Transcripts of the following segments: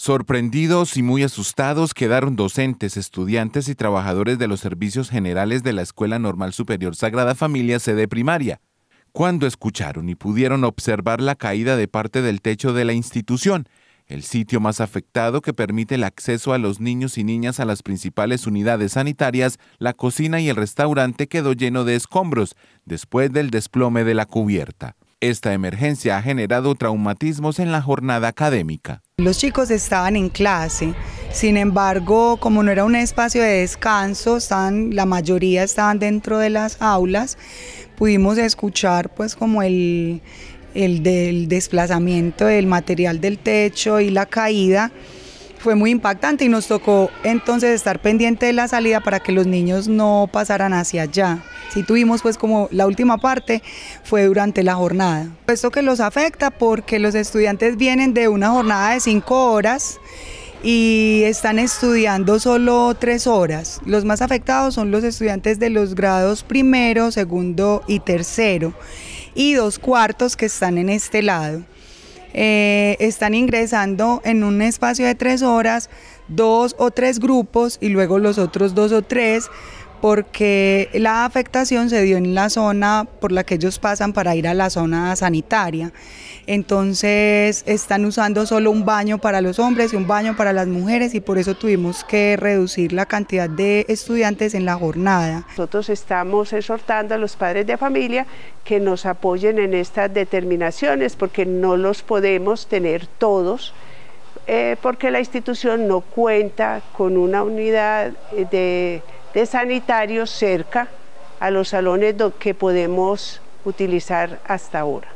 Sorprendidos y muy asustados quedaron docentes, estudiantes y trabajadores de los servicios generales de la Escuela Normal Superior Sagrada Familia sede primaria, cuando escucharon y pudieron observar la caída de parte del techo de la institución, el sitio más afectado que permite el acceso a los niños y niñas a las principales unidades sanitarias, la cocina y el restaurante quedó lleno de escombros después del desplome de la cubierta. Esta emergencia ha generado traumatismos en la jornada académica. Los chicos estaban en clase, sin embargo, como no era un espacio de descanso, la mayoría estaban dentro de las aulas, pudimos escuchar pues como el, del desplazamiento del material del techo y la caída fue muy impactante y nos tocó entonces estar pendiente de la salida para que los niños no pasaran hacia allá. Si tuvimos pues como la última parte fue durante la jornada. Esto que los afecta porque los estudiantes vienen de una jornada de cinco horas y están estudiando solo tres horas. Los más afectados son los estudiantes de los grados primero, segundo y tercero y dos cuartos que están en este lado. Eh, están ingresando en un espacio de tres horas dos o tres grupos y luego los otros dos o tres porque la afectación se dio en la zona por la que ellos pasan para ir a la zona sanitaria. Entonces están usando solo un baño para los hombres y un baño para las mujeres y por eso tuvimos que reducir la cantidad de estudiantes en la jornada. Nosotros estamos exhortando a los padres de familia que nos apoyen en estas determinaciones porque no los podemos tener todos. Eh, porque la institución no cuenta con una unidad eh, de de sanitarios cerca a los salones que podemos utilizar hasta ahora.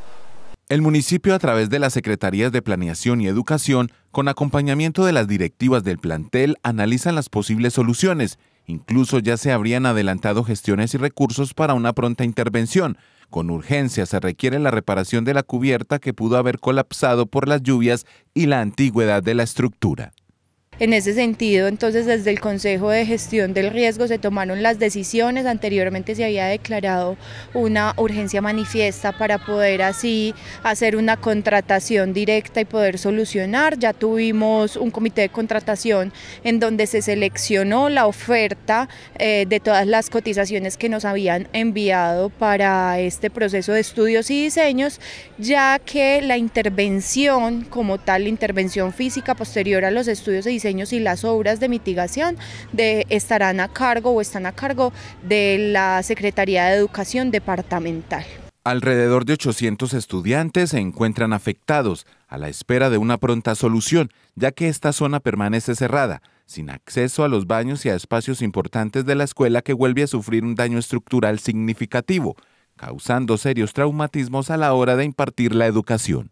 El municipio a través de las Secretarías de Planeación y Educación, con acompañamiento de las directivas del plantel, analizan las posibles soluciones. Incluso ya se habrían adelantado gestiones y recursos para una pronta intervención. Con urgencia se requiere la reparación de la cubierta que pudo haber colapsado por las lluvias y la antigüedad de la estructura. En ese sentido, entonces desde el Consejo de Gestión del Riesgo se tomaron las decisiones, anteriormente se había declarado una urgencia manifiesta para poder así hacer una contratación directa y poder solucionar. Ya tuvimos un comité de contratación en donde se seleccionó la oferta eh, de todas las cotizaciones que nos habían enviado para este proceso de estudios y diseños, ya que la intervención como tal, la intervención física posterior a los estudios y diseños y las obras de mitigación de, estarán a cargo o están a cargo de la Secretaría de Educación Departamental. Alrededor de 800 estudiantes se encuentran afectados a la espera de una pronta solución, ya que esta zona permanece cerrada, sin acceso a los baños y a espacios importantes de la escuela que vuelve a sufrir un daño estructural significativo, causando serios traumatismos a la hora de impartir la educación.